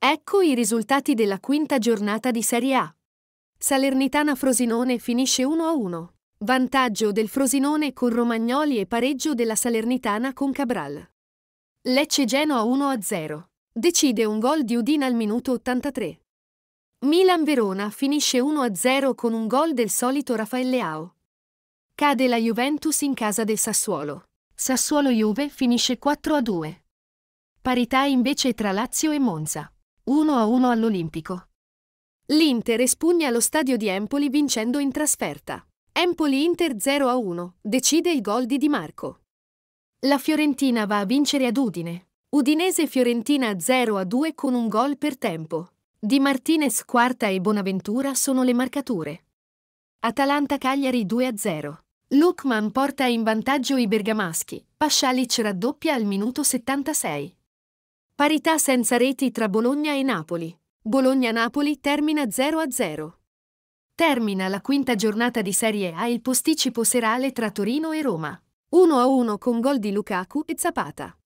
Ecco i risultati della quinta giornata di Serie A. Salernitana-Frosinone finisce 1-1. Vantaggio del Frosinone con Romagnoli e pareggio della Salernitana con Cabral. Lecce-Genoa 1-0. Decide un gol di Udin al minuto 83. Milan-Verona finisce 1-0 con un gol del solito Raffaele Ao. Cade la Juventus in casa del Sassuolo. Sassuolo-Juve finisce 4-2. Parità invece tra Lazio e Monza. 1-1 a all'Olimpico. L'Inter espugna lo stadio di Empoli vincendo in trasferta. Empoli-Inter 0-1, a decide il gol di Di Marco. La Fiorentina va a vincere ad Udine. Udinese-Fiorentina 0-2 a con un gol per tempo. Di Martinez quarta e Bonaventura sono le marcature. Atalanta-Cagliari 2-0. a Lukman porta in vantaggio i bergamaschi. Pascialic raddoppia al minuto 76. Parità senza reti tra Bologna e Napoli. Bologna-Napoli termina 0-0. Termina la quinta giornata di Serie A il posticipo serale tra Torino e Roma. 1-1 con gol di Lukaku e Zapata.